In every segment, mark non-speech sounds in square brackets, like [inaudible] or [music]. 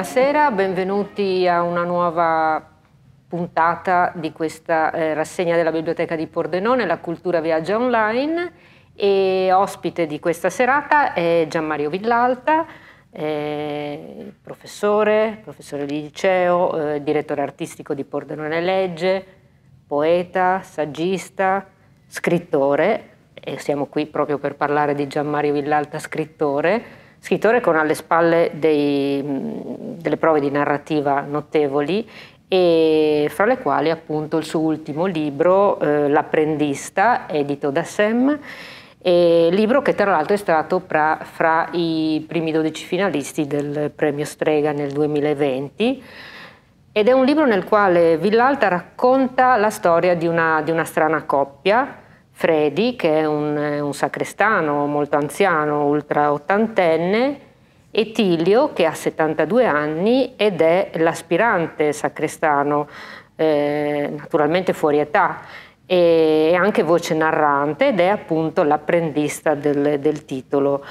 Buonasera, benvenuti a una nuova puntata di questa eh, rassegna della Biblioteca di Pordenone, La cultura viaggia online e ospite di questa serata è Gianmario Villalta, eh, professore, professore di liceo, eh, direttore artistico di Pordenone Legge, poeta, saggista, scrittore e siamo qui proprio per parlare di Gianmario Villalta scrittore scrittore con alle spalle dei, delle prove di narrativa notevoli e fra le quali appunto il suo ultimo libro, eh, L'apprendista, edito da Sam, Sem, libro che tra l'altro è stato pra, fra i primi 12 finalisti del premio Strega nel 2020. Ed è un libro nel quale Villalta racconta la storia di una, di una strana coppia, Fredi, che è un, un sacrestano molto anziano, ultra ottantenne, e Tilio, che ha 72 anni ed è l'aspirante sacrestano, eh, naturalmente fuori età, e anche voce narrante ed è appunto l'apprendista del, del, titolo.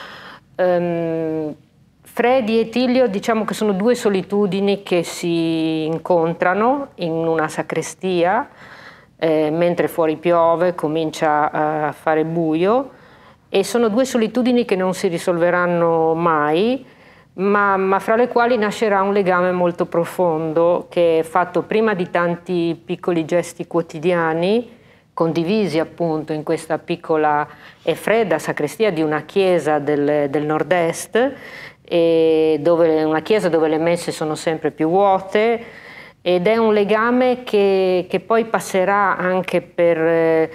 Um, Fredi e Tilio diciamo che sono due solitudini che si incontrano in una sacrestia, eh, mentre fuori piove, comincia eh, a fare buio e sono due solitudini che non si risolveranno mai, ma, ma, fra le quali nascerà un legame molto profondo che è fatto prima di tanti piccoli gesti quotidiani, condivisi appunto in questa piccola e fredda sacrestia di una chiesa del, del nord-est, una chiesa dove le messe sono sempre più vuote, ed è un legame che, che poi passerà anche per, eh,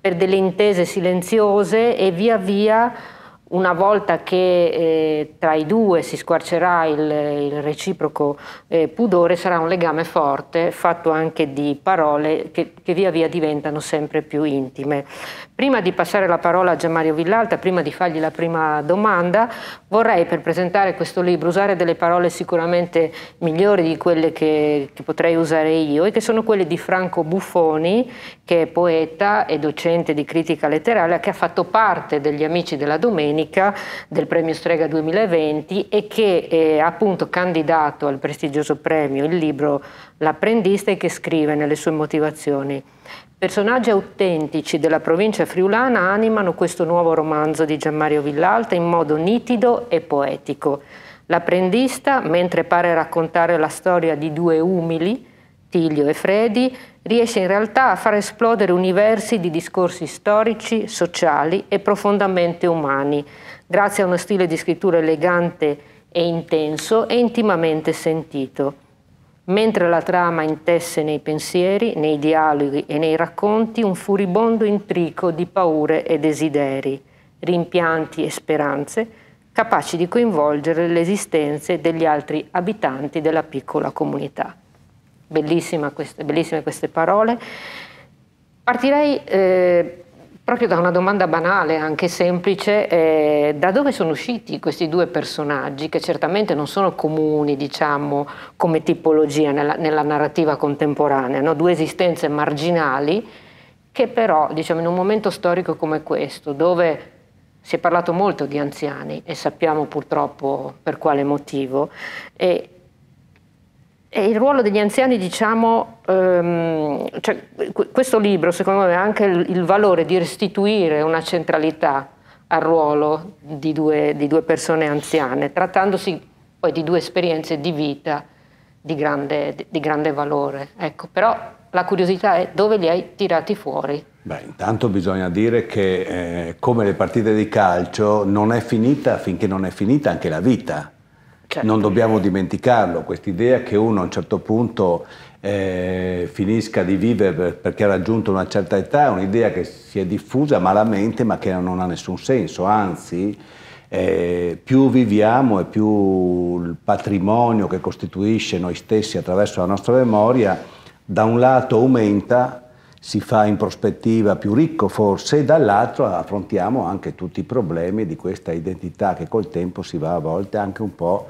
per, delle intese silenziose e via via una volta che eh, tra i due si squarcerà il, il reciproco eh, pudore, sarà un legame forte, fatto anche di parole che, che via via diventano sempre più intime. Prima di passare la parola a Gianmario Villalta, prima di fargli la prima domanda, vorrei per presentare questo libro usare delle parole sicuramente migliori di quelle che, che potrei usare io e che sono quelle di Franco Buffoni, che è poeta e docente di critica letteraria, che ha fatto parte degli Amici della Domenica del Premio Strega 2020 e che è appunto candidato al prestigioso premio il libro L'apprendista e che scrive nelle sue motivazioni. Personaggi autentici della provincia friulana animano questo nuovo romanzo di Gianmario Villalta in modo nitido e poetico. L'apprendista, mentre pare raccontare la storia di due umili, Tiglio e Fredi, riesce in realtà a far esplodere universi di discorsi storici, sociali e profondamente umani, grazie a uno stile di scrittura elegante e intenso e intimamente sentito mentre la trama intesse nei pensieri, nei dialoghi e nei racconti un furibondo intrico di paure e desideri, rimpianti e speranze, capaci di coinvolgere le esistenze degli altri abitanti della piccola comunità. Bellissime queste, bellissime queste parole. Partirei eh, proprio da una domanda banale, anche semplice, eh, da dove sono usciti questi due personaggi che certamente non sono comuni, diciamo, come tipologia nella, nella narrativa contemporanea, no? due esistenze marginali che però, diciamo, in un momento storico come questo, dove si è parlato molto di anziani e sappiamo purtroppo per quale motivo, e, e il ruolo degli anziani, diciamo, ehm, cioè, questo libro secondo me ha anche il, il, valore di restituire una centralità al ruolo di due, di due, persone anziane, trattandosi poi di due esperienze di vita di grande, di grande valore. Ecco, però la curiosità è dove li hai tirati fuori. Beh, intanto bisogna dire che eh, come le partite di calcio non è finita finché non è finita anche la vita. Certo. Non dobbiamo dimenticarlo, quest'idea che uno a un certo punto eh, finisca di vivere perché ha raggiunto una certa età è un'idea che si è diffusa malamente ma che non ha nessun senso, anzi eh, più viviamo e più il patrimonio che costituisce noi stessi attraverso la nostra memoria da un lato aumenta si fa in prospettiva più ricco forse, e dall'altro affrontiamo anche tutti i problemi di questa identità che col tempo si va a volte anche un po'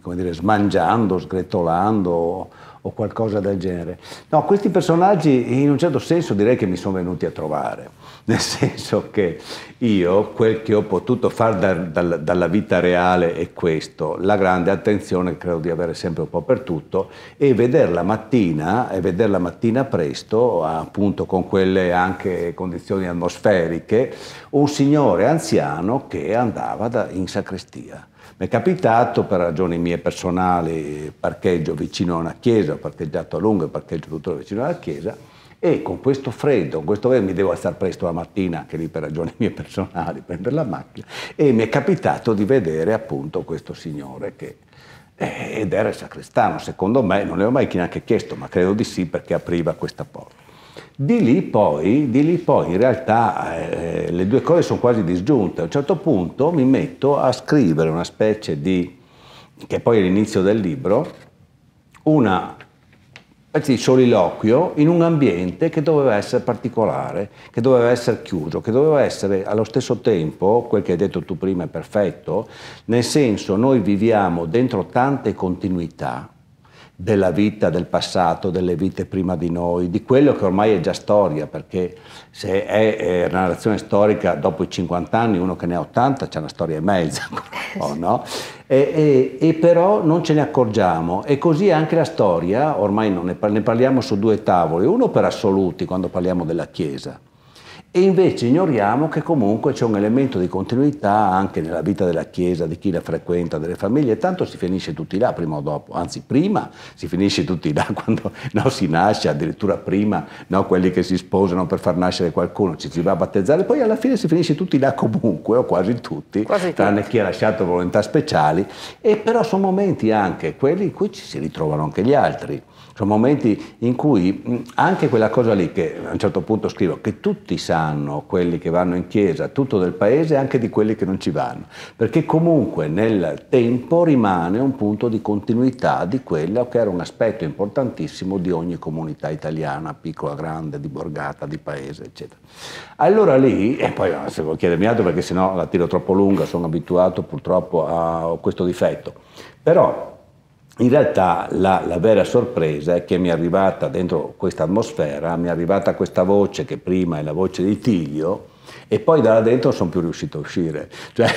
come dire, smangiando, sgretolando o qualcosa del genere. No, questi personaggi in un certo senso direi che mi sono venuti a trovare nel senso che io quel che ho potuto fare da, da, dalla vita reale è questo, la grande attenzione che credo di avere sempre un po' per tutto e vedere la mattina, e veder mattina presto, appunto con quelle anche condizioni atmosferiche, un signore anziano che andava da, in sacrestia. Mi è capitato per ragioni mie personali, parcheggio vicino a una chiesa, ho parcheggiato a lungo e parcheggio tutto vicino alla chiesa, e con questo freddo, con questo vento, mi devo alzare presto la mattina, anche lì per ragioni mie personali, [laughs] prendere la macchina, e mi è capitato di vedere appunto questo signore che, eh, ed era il sacrestano, secondo me, non le ho mai neanche chiesto, ma credo di sì perché apriva questa porta. Di lì poi, di lì poi in realtà eh, le due cose sono quasi disgiunte, a un certo punto mi metto a scrivere una specie di, che poi è l'inizio del libro, una di soliloquio in un ambiente che doveva essere particolare, che doveva essere chiuso, che doveva essere allo stesso tempo, quel che hai detto tu prima è perfetto, nel senso noi viviamo dentro tante continuità della vita, del passato, delle vite prima di noi, di quello che ormai è già storia, perché se è, una narrazione storica dopo i 50 anni, uno che ne ha 80 c'è una storia e mezza, [laughs] no? [laughs] E, e, e, però non ce ne accorgiamo. E così anche la storia, ormai ne, ne parliamo su due tavoli, uno per assoluti quando parliamo della Chiesa, e invece ignoriamo che comunque c'è un elemento di continuità anche nella vita della Chiesa, di chi la frequenta, delle famiglie, tanto si finisce tutti là prima o dopo, anzi prima si finisce tutti là [laughs] quando no, si nasce, addirittura prima no, quelli che si sposano per far nascere qualcuno, ci si va a battezzare, poi alla fine si finisce tutti là comunque, o quasi tutti, quasi tranne chi ha lasciato volontà speciali, e però sono momenti anche quelli in cui ci si ritrovano anche gli altri. Sono momenti in cui mm, anche quella cosa lì che a un certo punto scrivo, che tutti sanno, quelli che vanno in chiesa, tutto del paese, anche di quelli che non ci vanno, perché comunque nel tempo rimane un punto di continuità di quello che era un aspetto importantissimo di ogni comunità italiana, piccola, grande, di borgata, di paese, eccetera. Allora lì, e poi ah, se vuoi chiedermi altro perché sennò la tiro troppo lunga, sono abituato purtroppo a questo difetto, però in realtà la, la, vera sorpresa è che mi è arrivata dentro questa atmosfera, mi è arrivata questa voce che prima è la voce di Tiglio e poi da là dentro non sono più riuscito a uscire. [laughs] Cioè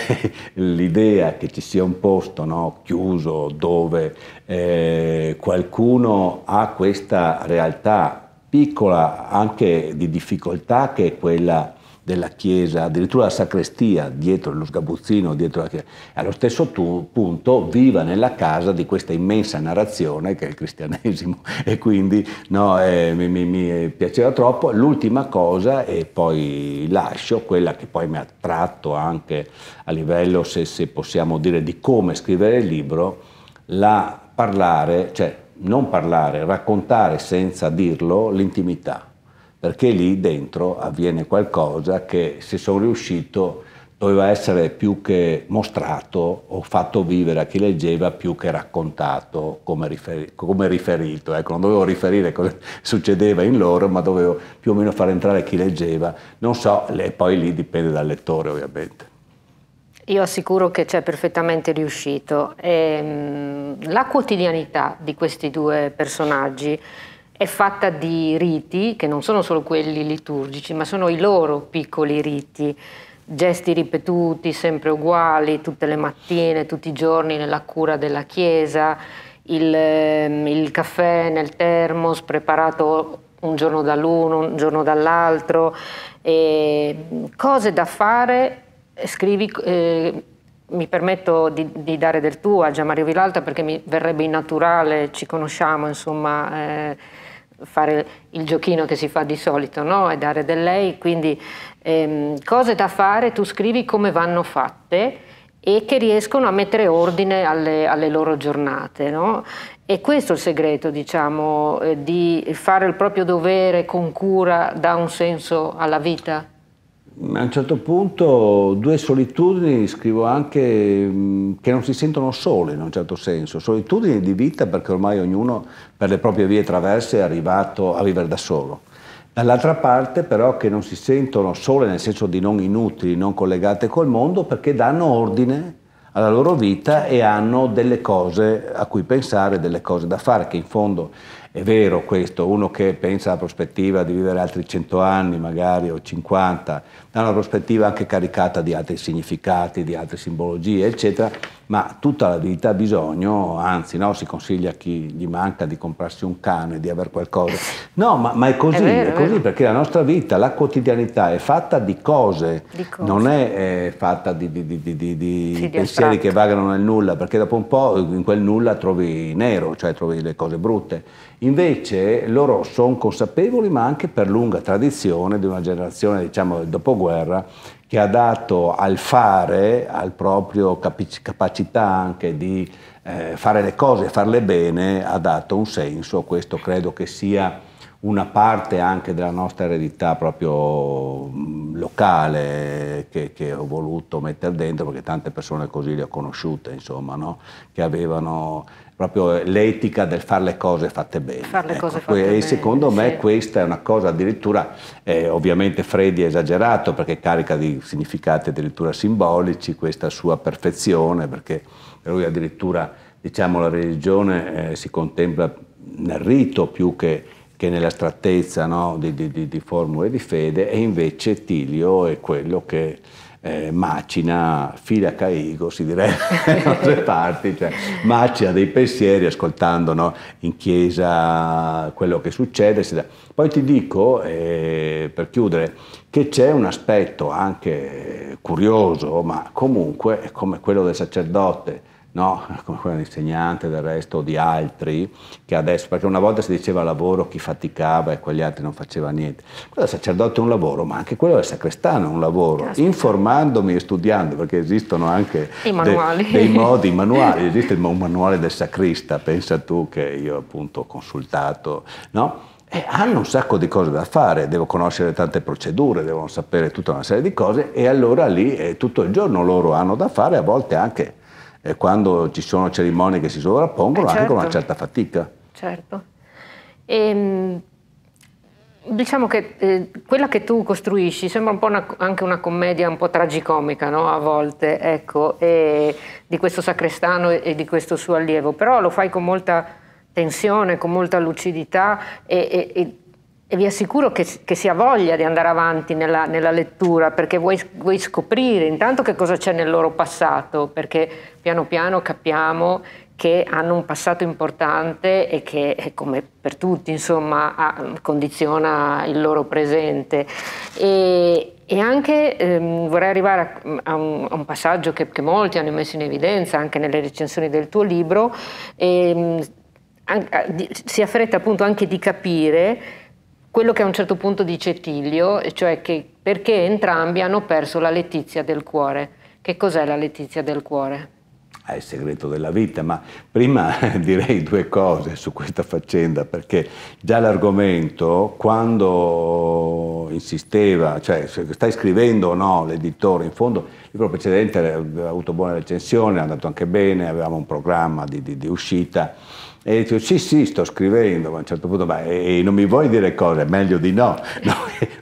l'idea che ci sia un posto no, chiuso dove eh, qualcuno ha questa realtà piccola anche di difficoltà che è quella della chiesa, addirittura la sacrestia dietro lo sgabuzzino, dietro la chiesa. Allo stesso tu, punto viva nella casa di questa immensa narrazione che è il cristianesimo [laughs] e quindi no, eh, mi, mi, mi, piaceva troppo. L'ultima cosa e poi lascio, quella che poi mi ha tratto anche a livello, se, se possiamo dire, di come scrivere il libro, la parlare, cioè non parlare, raccontare senza dirlo l'intimità perché lì dentro avviene qualcosa che se sono riuscito doveva essere più che mostrato o fatto vivere a chi leggeva più che raccontato come, riferi- come riferito. Ecco, non dovevo riferire cosa [laughs] succedeva in loro, ma dovevo più o meno far entrare chi leggeva. Non so, e poi lì dipende dal lettore ovviamente. Io assicuro che c'è perfettamente riuscito. E, ehm, la quotidianità di questi due personaggi è fatta di riti che non sono solo quelli liturgici, ma sono i loro piccoli riti, gesti ripetuti, sempre uguali, tutte le mattine, tutti i giorni nella cura della chiesa, il, ehm, il caffè nel termos preparato un giorno dall'uno, un giorno dall'altro, mm, cose da fare, eh, scrivi, eh, mi permetto di, di, dare del tuo a Gianmario Villalta perché mi verrebbe innaturale, ci conosciamo, insomma, eh, fare il giochino che si fa di solito, no? E dare del lei, quindi ehm, cose da fare, tu scrivi come vanno fatte e che riescono a mettere ordine alle, alle loro giornate, no? E questo è il segreto, diciamo, eh, di fare il proprio dovere con cura dà un senso alla vita a un certo punto due solitudini scrivo anche mm, che non si sentono sole in un certo senso, solitudini di vita perché ormai ognuno per le proprie vie traverse è arrivato a vivere da solo. Dall'altra parte però che non si sentono sole nel senso di non inutili, non collegate col mondo perché danno ordine alla loro vita e hanno delle cose a cui pensare, delle cose da fare che in fondo è vero questo, uno che pensa alla prospettiva di vivere altri 100 anni, magari o 50, da una prospettiva anche caricata di altri significati, di altre simbologie, eccetera, ma tutta la vita ha bisogno, anzi no, si consiglia a chi gli manca di comprarsi un cane, di avere qualcosa. No, ma, ma è così, è, vero, è così, è perché la nostra vita, la quotidianità è fatta di cose, di cose. non è, è, fatta di, di, di sì, pensieri che vagano nel nulla, perché dopo un po' in quel nulla trovi nero, cioè trovi le cose brutte. Invece loro sono consapevoli, ma anche per lunga tradizione di una generazione, diciamo, del dopoguerra, che ha dato al fare, al proprio capic- capacità anche di eh, fare le cose, farle bene, ha dato un senso. Questo credo che sia una parte anche della nostra eredità proprio locale che, che, ho voluto mettere dentro, perché tante persone così le ho conosciute, insomma, no? che avevano proprio l'etica del fare le cose fatte bene. Far ecco, cose fatte e bene, secondo me sì. questa è una cosa addirittura, eh, ovviamente Freddy è esagerato perché carica di significati addirittura simbolici questa sua perfezione, perché per lui addirittura diciamo, la religione eh, si contempla nel rito più che, che nella strattezza no? di, di, di, di formule di fede e invece Tilio è quello che eh, macina, fila caigo, si direbbe dalle [laughs] nostre parti, cioè, macina dei pensieri ascoltando no, in chiesa quello che succede. Poi ti dico, eh, per chiudere, che c'è un aspetto anche curioso, ma comunque è come quello del sacerdote no? come quella insegnante del resto o di altri, che adesso, perché una volta si diceva lavoro chi faticava e quegli altri non faceva niente. Quello del sacerdote è un lavoro, ma anche quello del sacrestano è un lavoro. Aspetta. Informandomi e studiando, perché esistono anche de, dei modi i manuali, [laughs] esiste un manuale del sacrista, pensa tu che io appunto ho consultato, no? Eh, hanno un sacco di cose da fare, devo conoscere tante procedure, devono sapere tutta una serie di cose e allora lì eh, tutto il giorno loro hanno da fare, a volte anche e quando ci sono cerimonie che si sovrappongono eh, certo. anche con una certo. certa fatica. Certo. E, ehm, diciamo che eh, quella che tu costruisci sembra un po' una, anche una commedia un po' tragicomica, no? a volte, ecco, e, di questo sacrestano e, e di questo suo allievo, però lo fai con molta tensione, con molta lucidità e, e, e vi assicuro che, che si ha voglia di andare avanti nella, nella lettura, perché vuoi, vuoi, scoprire intanto che cosa c'è nel loro passato, perché piano piano capiamo che hanno un passato importante e che, eh, come per tutti, insomma, condiziona il loro presente. E, e anche ehm, vorrei arrivare a, a, un, a un, passaggio che, che, molti hanno messo in evidenza anche nelle recensioni del tuo libro, ehm, si affretta appunto anche di capire quello che a un certo punto dice Tiglio, cioè che perché entrambi hanno perso la letizia del cuore. Che cos'è la letizia del cuore? È il segreto della vita, ma prima [laughs] direi due cose su questa faccenda, perché già l'argomento, quando insisteva, cioè stai scrivendo o no l'editore, in fondo il libro precedente aveva avuto buona recensione, è andato anche bene, avevamo un programma di, di, di uscita, e dico, sì, sì, sto scrivendo, ma a un certo punto, ma e, e non mi vuoi dire cose, meglio di no. [laughs] no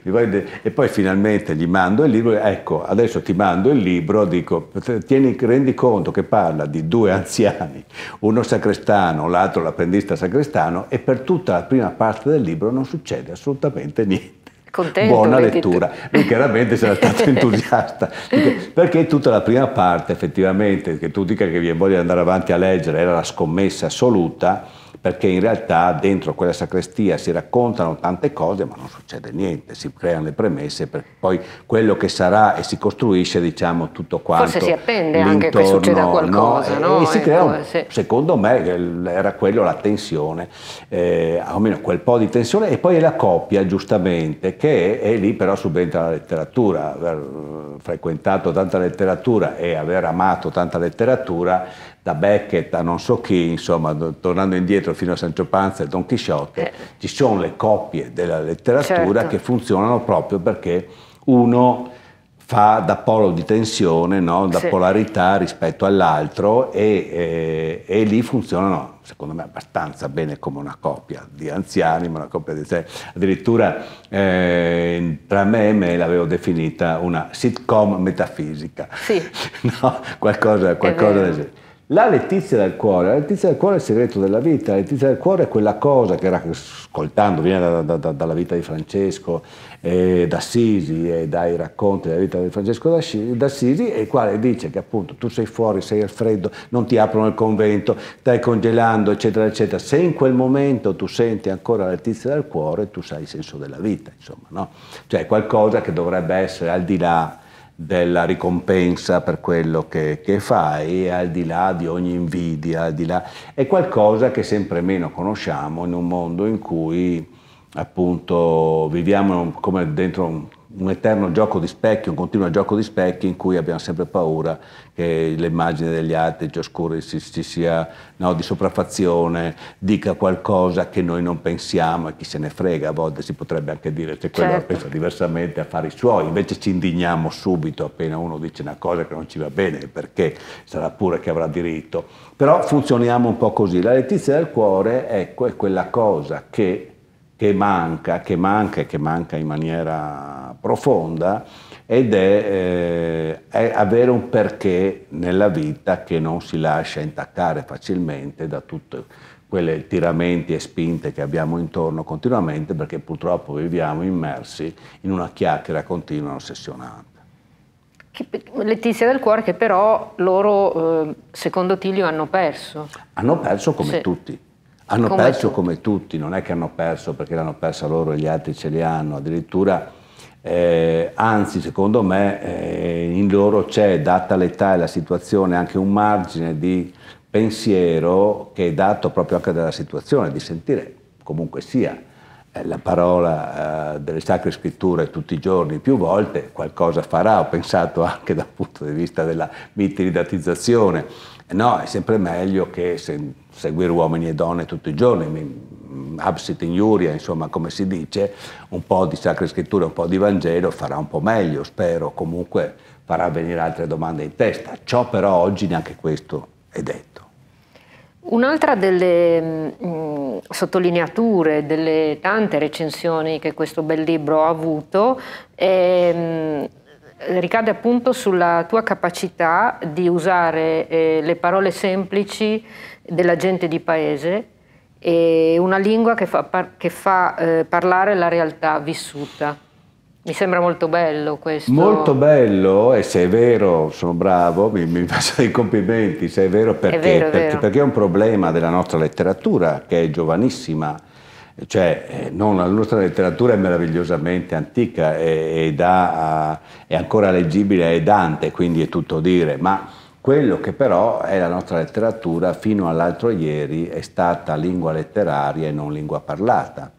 dire... e poi finalmente gli mando il libro, ecco, adesso ti mando il libro, dico, tieni, rendi conto che parla di due anziani, uno sacrestano, l'altro l'apprendista sacrestano, e per tutta la prima parte del libro non succede assolutamente niente. Contento, buona lettura. Tu... Lui chiaramente sarà stato [laughs] entusiasta, perché tutta la prima parte effettivamente, che tu dica che vi voglia di andare avanti a leggere, era la scommessa assoluta, perché in realtà dentro quella sacrestia si raccontano tante cose ma non succede niente, si creano le premesse per poi quello che sarà e si costruisce diciamo tutto quanto. Forse si appende anche che succeda qualcosa. No? No? E, e, si crea, un, ecco, secondo me eh, era quello la tensione, eh, almeno quel po' di tensione e poi è la coppia giustamente che è, è lì però subentra la letteratura, aver frequentato tanta letteratura e aver amato tanta letteratura da Beckett a non so chi, insomma, tornando indietro fino a Sancho Panza e Don Chisciotte, eh. ci sono le coppie della letteratura certo. che funzionano proprio perché uno fa da polo di tensione, no? da sì. polarità rispetto all'altro e, e, eh, e, lì funzionano, secondo me, abbastanza bene come una coppia di anziani, ma una coppia di... Cioè, addirittura eh, tra me e me l'avevo definita una sitcom metafisica, sì. [laughs] no? qualcosa, qualcosa del genere. La Letizia del cuore, la Letizia del cuore è il segreto della vita, la Letizia del cuore è quella cosa che ascoltando, viene da, da, da, dalla vita di Francesco eh, d'Assisi e eh, dai racconti della vita di Francesco d'Assisi, e il quale dice che appunto tu sei fuori, sei al freddo, non ti aprono il convento, stai congelando, eccetera, eccetera. Se in quel momento tu senti ancora la Letizia del cuore, tu sai il senso della vita, insomma, no? Cioè qualcosa che dovrebbe essere al di là della ricompensa per quello che, che, fai, al di là di ogni invidia, al di là, è qualcosa che sempre meno conosciamo in un mondo in cui appunto viviamo come dentro un un eterno gioco di specchi, un continuo gioco di specchi in cui abbiamo sempre paura che l'immagine degli altri ci oscuri, ci, ci sia no, di sopraffazione, dica qualcosa che noi non pensiamo e chi se ne frega, a volte si potrebbe anche dire se quello certo. pensa diversamente a fare i suoi, invece ci indigniamo subito appena uno dice una cosa che non ci va bene, perché sarà pure che avrà diritto. Però funzioniamo un po' così. La Letizia del cuore ecco, è quella cosa che che manca, che manca e che manca in maniera profonda ed è, eh, è, avere un perché nella vita che non si lascia intaccare facilmente da tutti quei tiramenti e spinte che abbiamo intorno continuamente perché purtroppo viviamo immersi in una chiacchiera continua e ossessionante. Letizia del Cuore che però loro, eh, secondo Tilio, hanno perso. Hanno perso come sì. tutti hanno come perso tutti. come tutti, non è che hanno perso perché l'hanno persa loro e gli altri ce li hanno, addirittura... Eh, anzi, secondo me, eh, in loro c'è, data l'età e la situazione, anche un margine di pensiero che è dato proprio anche dalla situazione, di sentire comunque sia eh, la parola eh, delle sacre scritture tutti i giorni, più volte, qualcosa farà, ho pensato anche dal punto di vista della mitridatizzazione. Eh no, è sempre meglio che se, seguire uomini e donne tutti i giorni, mm, absit in iuria, insomma, come si dice, un po' di Sacra Scrittura, un po' di Vangelo, farà un po' meglio, spero, comunque farà venire altre domande in testa. Ciò però oggi neanche questo è detto. Un'altra delle mh, mm, sottolineature delle tante recensioni che questo bel libro ha avuto è mh, mm, eh, ricade appunto sulla tua capacità di usare eh, le parole semplici della gente di paese e una lingua che fa, par che fa eh, parlare la realtà vissuta. Mi sembra molto bello questo. Molto bello e se è vero sono bravo, mi, mi [laughs] faccio dei complimenti, se è vero perché? È vero, è vero. Perché, perché è un problema della nostra letteratura che è giovanissima cioè, eh, no, la nostra letteratura è meravigliosamente antica è, è, a, è ancora leggibile, è Dante, quindi è tutto dire, ma quello che però è la nostra letteratura fino all'altro ieri è stata lingua letteraria e non lingua parlata.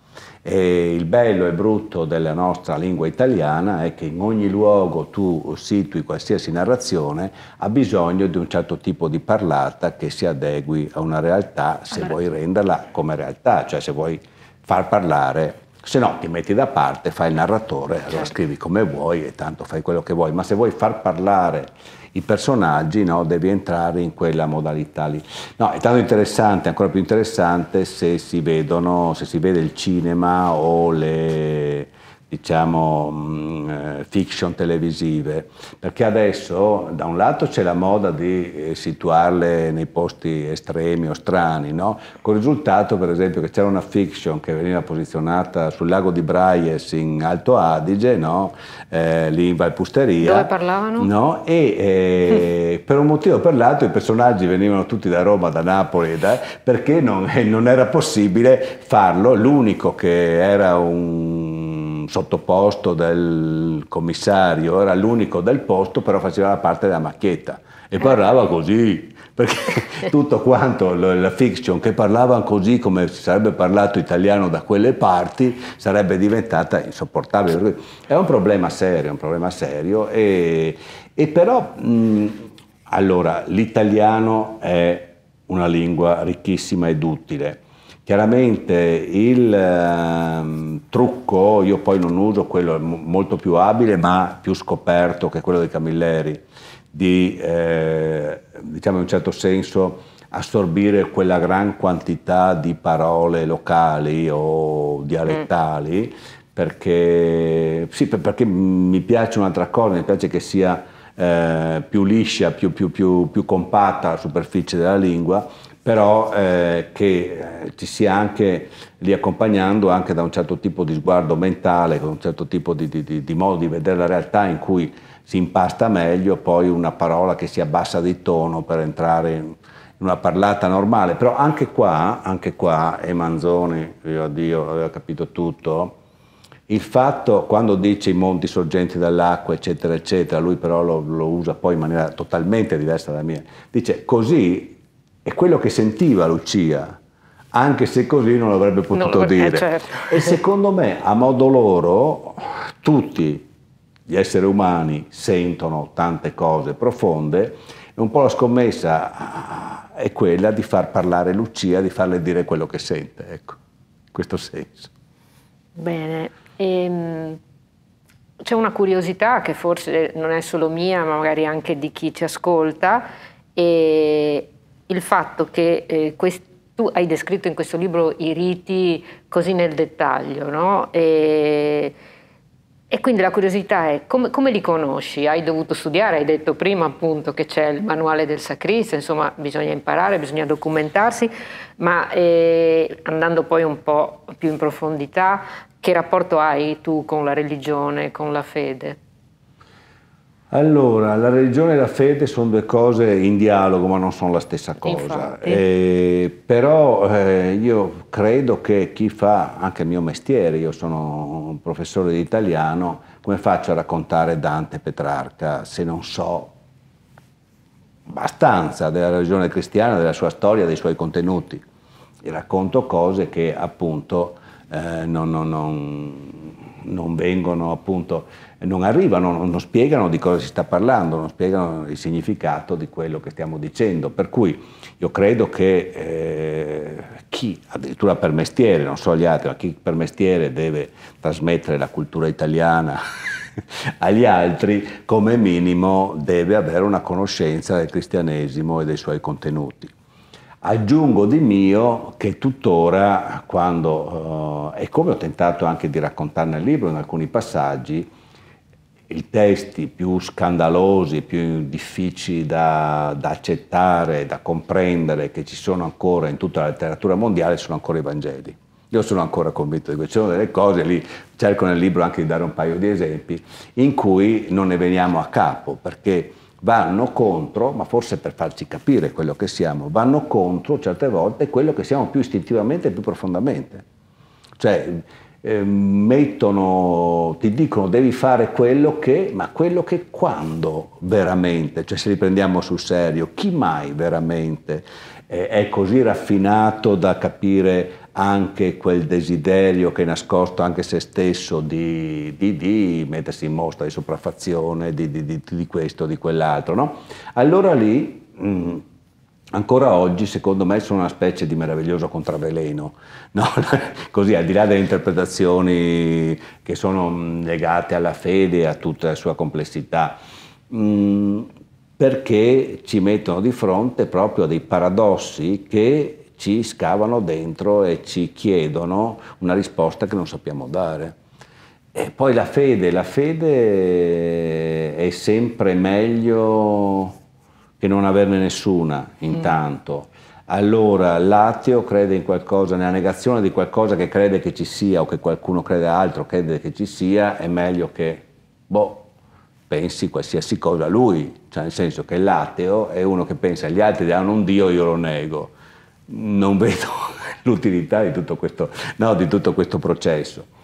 E il bello e brutto della nostra lingua italiana è che in ogni luogo tu situi qualsiasi narrazione ha bisogno di un certo tipo di parlata che si adegui a una realtà se allora. vuoi renderla come realtà, cioè se vuoi far parlare, se no ti metti da parte, fai il narratore, allora certo. scrivi come vuoi e tanto fai quello che vuoi, ma se vuoi far parlare i personaggi no, devi entrare in quella modalità lì. No, è tanto interessante, ancora più interessante se si vedono, se si vede il cinema o le diciamo, mm, eh, fiction televisive, perché adesso da un lato c'è la moda di eh, situarle nei posti estremi o strani, no? col risultato per esempio che c'era una fiction che veniva posizionata sul lago di Braies in Alto Adige, no? eh, lì in Valpusteria. Dove parlavano? No? E eh, per un motivo o per l'altro i personaggi venivano tutti da Roma, da Napoli, da, perché non, eh, non era possibile farlo, l'unico che era un sottoposto del commissario, era l'unico del posto, però faceva la parte della macchietta e parlava così, perché [laughs] tutto quanto la fiction che parlava così come si sarebbe parlato italiano da quelle parti sarebbe diventata insopportabile. È un problema serio, un problema serio e, e però mh, allora l'italiano è una lingua ricchissima ed utile Chiaramente il eh, trucco, io poi non uso quello molto più abile ma più scoperto che quello dei camilleri, di eh, diciamo in un certo senso assorbire quella gran quantità di parole locali o dialettali, mm. perché, sì, perché mi piace un'altra cosa, mi piace che sia eh, più liscia, più, più, più, più compatta la superficie della lingua, però eh, che eh, ci sia anche lì accompagnando anche da un certo tipo di sguardo mentale, con un certo tipo di, di, di modo di vedere la realtà in cui si impasta meglio poi una parola che si abbassa di tono per entrare in una parlata normale. Però anche qua, anche qua, e Manzoni, io addio, aveva capito tutto, il fatto, quando dice i monti sorgenti dall'acqua, eccetera, eccetera, lui però lo, lo usa poi in maniera totalmente diversa dalla mia, dice così è quello che sentiva Lucia, anche se così non l'avrebbe potuto non, dire. Eh, certo. E secondo me, a modo loro, tutti gli esseri umani sentono tante cose profonde e un po' la scommessa ah, è quella di far parlare Lucia, di farle dire quello che sente, ecco, in questo senso. Bene, ehm, c'è una curiosità che forse non è solo mia, ma magari anche di chi ci ascolta, e, il fatto che eh, quest- tu hai descritto in questo libro i riti così nel dettaglio, no? E, e quindi la curiosità è com- come li conosci? Hai dovuto studiare, hai detto prima appunto che c'è il manuale del sacrista, insomma bisogna imparare, bisogna documentarsi, ma eh, andando poi un po' più in profondità, che rapporto hai tu con la religione, con la fede? Allora, la religione e la fede sono due cose in dialogo, ma non sono la stessa cosa. Eh, però eh, io credo che chi fa anche il mio mestiere, io sono un professore di italiano, come faccio a raccontare Dante e Petrarca se non so abbastanza della religione cristiana, della sua storia, dei suoi contenuti? E racconto cose che appunto eh, non, non, non non vengono appunto, non arrivano, non, non spiegano di cosa si sta parlando, non spiegano il significato di quello che stiamo dicendo. Per cui io credo che eh, chi addirittura per mestiere, non so gli altri, ma chi per mestiere deve trasmettere la cultura italiana [laughs] agli altri, come minimo deve avere una conoscenza del cristianesimo e dei suoi contenuti. Aggiungo di mio che tuttora, quando, eh, e come ho tentato anche di raccontare nel libro in alcuni passaggi, i testi più scandalosi, più difficili da, da, accettare, da comprendere, che ci sono ancora in tutta la letteratura mondiale, sono ancora i Vangeli. Io sono ancora convinto di questo, ci sono delle cose, lì cerco nel libro anche di dare un paio di esempi, in cui non ne veniamo a capo, perché vanno contro, ma forse per farci capire quello che siamo, vanno contro certe volte quello che siamo più istintivamente e più profondamente. Cioè, eh, mettono, ti dicono devi fare quello che, ma quello che quando veramente, cioè se li prendiamo sul serio, chi mai veramente eh, è così raffinato da capire anche quel desiderio che è nascosto anche se stesso di, di, di mettersi in mostra di sopraffazione, di, di questo, di quell'altro. No? Allora lì, mh, mm, ancora oggi, secondo me sono una specie di meraviglioso contraveleno, [laughs] no? così al di là delle interpretazioni che sono mm, legate alla fede e a tutta la sua complessità. Mh, mm, perché ci mettono di fronte proprio a dei paradossi che ci scavano dentro e ci chiedono una risposta che non sappiamo dare. E poi la fede, la fede è sempre meglio che non averne nessuna intanto. Mm. Allora l'ateo crede in qualcosa, nella negazione di qualcosa che crede che ci sia o che qualcuno crede altro, crede che ci sia, è meglio che, boh, pensi qualsiasi cosa a lui, cioè nel senso che l'ateo è uno che pensa agli altri hanno un Dio, io lo nego non vedo [laughs] l'utilità di tutto questo, no, di tutto questo processo.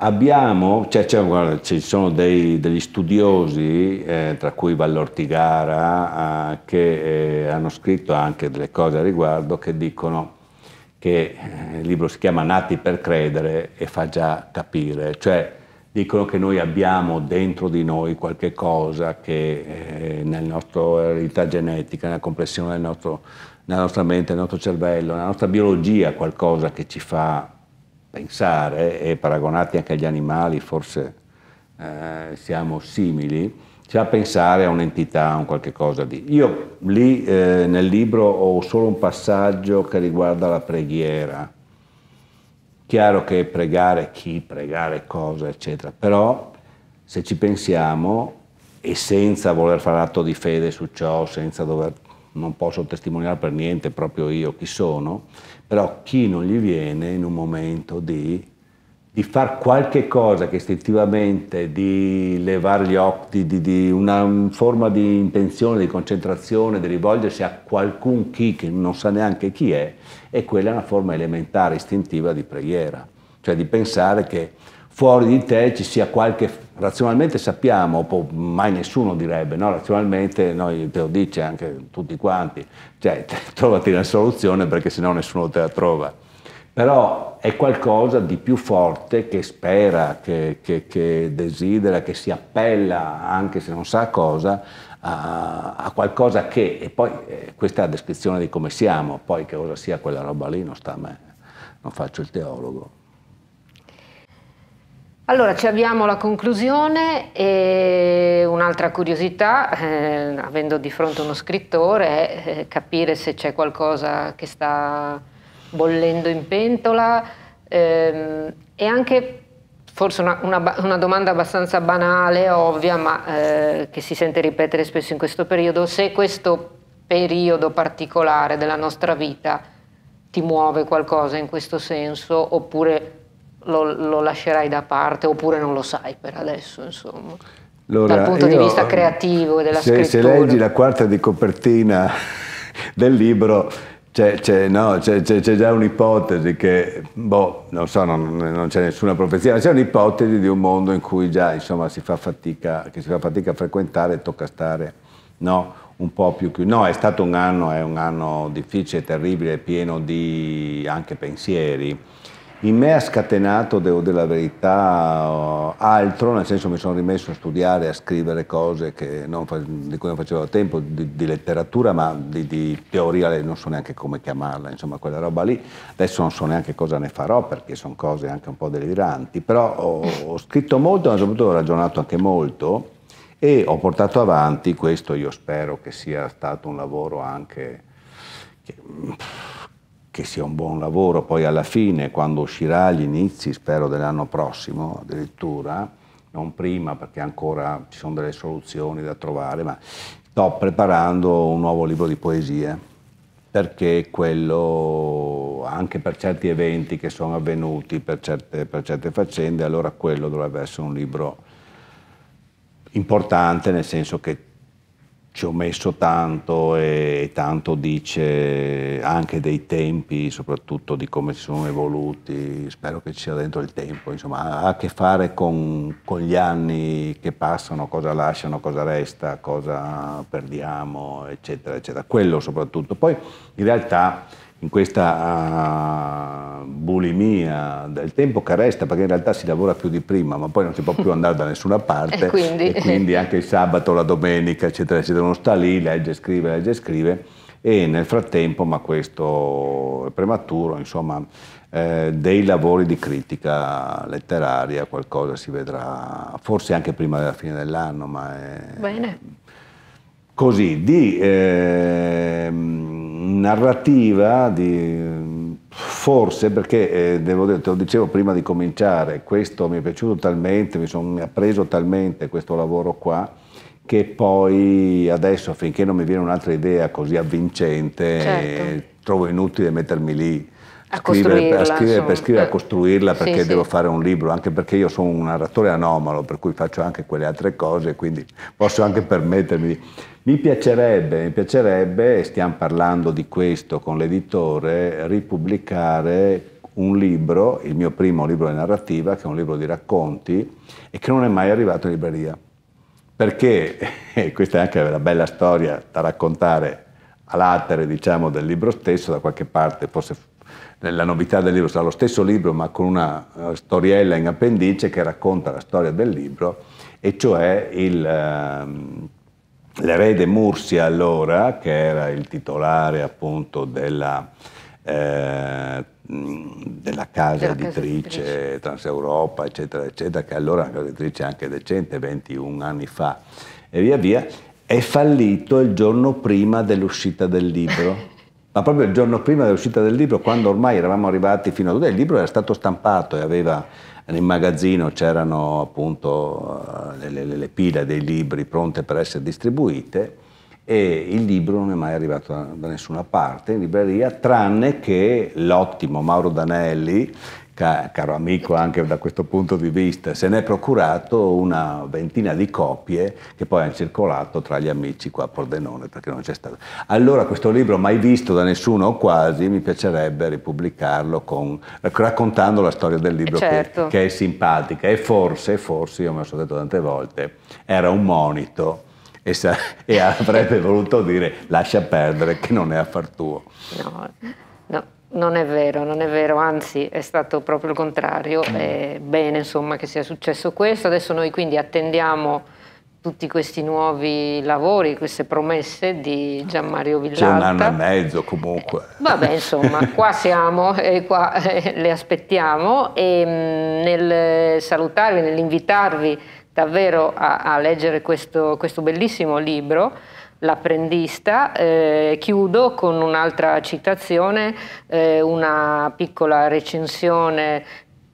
Abbiamo, cioè, cioè, guarda, ci sono dei, degli studiosi, eh, tra cui Vallortigara, eh, che eh, hanno scritto anche delle cose a riguardo, che dicono che eh, il libro si chiama Nati per credere e fa già capire, cioè dicono che noi abbiamo dentro di noi qualche cosa che eh, nella nostra eredità genetica, nella complessione del nostro nella nostra mente, nel nostro cervello, nella nostra biologia qualcosa che ci fa pensare e paragonati anche agli animali forse eh, siamo simili, ci fa pensare a un'entità, a un qualche cosa di... Io lì eh, nel libro ho solo un passaggio che riguarda la preghiera. Chiaro che pregare chi, pregare cosa, eccetera, però se ci pensiamo e senza voler fare atto di fede su ciò, senza dover non posso testimoniare per niente proprio io chi sono, però chi non gli viene in un momento di, di far qualche cosa che istintivamente, di levare gli occhi, di, di una forma di intenzione, di concentrazione, di rivolgersi a qualcun chi che non sa neanche chi è, e quella è una forma elementare, istintiva di preghiera, cioè di pensare che fuori di te ci sia qualche razionalmente sappiamo, mai nessuno direbbe, no? razionalmente noi, te lo dice anche tutti quanti, cioè [laughs] trovati la soluzione perché sennò nessuno te la trova. Però è qualcosa di più forte che spera, che, che, che desidera, che si appella, anche se non sa cosa, a, a, qualcosa che, e poi eh, questa è la descrizione di come siamo, poi che cosa sia quella roba lì non sta a me, non faccio il teologo. Allora, ci abbiamo la conclusione e un'altra curiosità, eh, avendo di fronte uno scrittore, è eh, capire se c'è qualcosa che sta bollendo in pentola ehm, e anche forse una, una, una, domanda abbastanza banale, ovvia, ma eh, che si sente ripetere spesso in questo periodo, se questo periodo particolare della nostra vita ti muove qualcosa in questo senso oppure lo, lo, lascerai da parte oppure non lo sai per adesso, insomma. Allora, Dal punto io, di vista creativo e della se, scrittura. Se leggi la quarta di copertina [laughs] del libro, c'è, c'è, no, c'è, c'è, già un'ipotesi che, boh, non so, non, non, c'è nessuna profezia, ma c'è un'ipotesi di un mondo in cui già insomma, si fa fatica, che si fa fatica a frequentare e tocca stare no, un po' più chiuso. No, è stato un anno, è un anno difficile, terribile, pieno di anche pensieri in me ha scatenato, devo dire la verità, eh, altro, nel senso mi sono rimesso a studiare, a scrivere cose non, di cui non facevo tempo, di, di letteratura, ma di, di, teoria non so neanche come chiamarla, insomma quella roba lì. Adesso non so neanche cosa ne farò perché sono cose anche un po' deliranti, però ho, ho scritto molto, ma soprattutto ho ragionato anche molto e ho portato avanti, questo io spero che sia stato un lavoro anche... Che, che sia un buon lavoro poi alla fine, quando uscirà agli inizi, spero dell'anno prossimo addirittura, non prima perché ancora ci sono delle soluzioni da trovare, ma sto preparando un nuovo libro di poesie perché quello, anche per certi eventi che sono avvenuti, per certe, per certe faccende, allora quello dovrebbe essere un libro importante nel senso che ci ho messo tanto e, tanto dice anche dei tempi, soprattutto di come si sono evoluti, spero che ci sia dentro il tempo, insomma ha a che fare con, con gli anni che passano, cosa lasciano, cosa resta, cosa perdiamo, eccetera, eccetera, quello soprattutto. Poi in realtà in questa ah, bulimia del tempo che resta, perché in realtà si lavora più di prima, ma poi non si può più andare da nessuna [laughs] parte, e quindi, e quindi anche il sabato, la domenica, eccetera, eccetera, uno sta lì, legge, scrive, legge, scrive, e nel frattempo, ma questo è prematuro, insomma, eh, dei lavori di critica letteraria, qualcosa si vedrà, forse anche prima della fine dell'anno, ma... È, Bene così, di eh, narrativa, di, forse perché, eh, devo dire, te lo dicevo prima di cominciare, questo mi è piaciuto talmente, mi, son, mi ha preso talmente questo lavoro qua, che poi adesso finché non mi viene un'altra idea così avvincente, certo. eh, trovo inutile mettermi lì a scrivere, a scrivere per scrivere, a eh, costruirla perché sì, devo sì. fare un libro, anche perché io sono un narratore anomalo, per cui faccio anche quelle altre cose, quindi posso anche permettermi mi piacerebbe, mi piacerebbe, stiamo parlando di questo con l'editore, ripubblicare un libro, il mio primo libro di narrativa, che è un libro di racconti, e che non è mai arrivato in libreria. Perché, [laughs] e questa è anche una bella storia da raccontare a latere diciamo, del libro stesso, da qualche parte forse la novità del libro sarà lo stesso libro ma con una eh, storiella in appendice che racconta la storia del libro, e cioè il, ehm, L'erede Mursi allora, che era il titolare appunto della, eh, della casa della editrice casa editrice. Transeuropa, eccetera, eccetera, che allora era una casa editrice anche decente, 21 anni fa, e via via, è fallito il giorno prima dell'uscita del libro. [laughs] Ma proprio il giorno prima dell'uscita del libro, quando ormai eravamo arrivati fino a dove il libro era stato stampato e aveva nel magazzino c'erano appunto eh, le, le, le, pile dei libri pronte per essere distribuite e il libro non è mai arrivato da, da nessuna parte in libreria, tranne che l'ottimo Mauro Danelli, caro amico anche da questo punto di vista, se ne è procurato una ventina di copie che poi hanno circolato tra gli amici qua a Pordenone perché non c'è stato. Allora questo libro mai visto da nessuno o quasi, mi piacerebbe ripubblicarlo con, raccontando la storia del libro eh, certo. che, che, è simpatica e forse, forse, io me lo sono detto tante volte, era un monito e, sa, e avrebbe voluto dire lascia perdere che non è affar tuo. No, no. Non è vero, non è vero, anzi è stato proprio il contrario, mm. è bene insomma che sia successo questo, adesso noi quindi attendiamo tutti questi nuovi lavori, queste promesse di Gianmario Villalta. C'è un anno e mezzo comunque. Eh, Vabbè insomma, [laughs] qua siamo e qua eh, le aspettiamo e mm, nel salutarvi, nell'invitarvi davvero a, a leggere questo, questo bellissimo libro, l'apprendista. Eh, chiudo con un'altra citazione, eh, una piccola recensione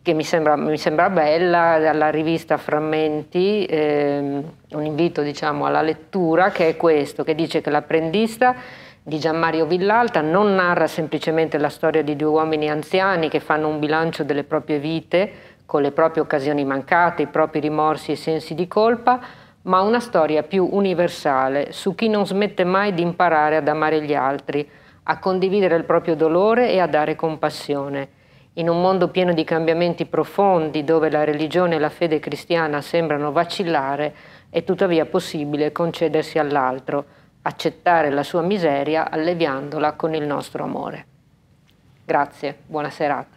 che mi sembra, mi sembra bella, dalla rivista Frammenti, eh, un invito diciamo, alla lettura, che è questo, che dice che l'apprendista di Gianmario Villalta non narra semplicemente la storia di due uomini anziani che fanno un bilancio delle proprie vite, con le proprie occasioni mancate, i propri rimorsi e sensi di colpa, ma una storia più universale su chi non smette mai di imparare ad amare gli altri, a condividere il proprio dolore e a dare compassione. In un mondo pieno di cambiamenti profondi, dove la religione e la fede cristiana sembrano vacillare, è tuttavia possibile concedersi all'altro, accettare la sua miseria alleviandola con il nostro amore. Grazie, buona serata.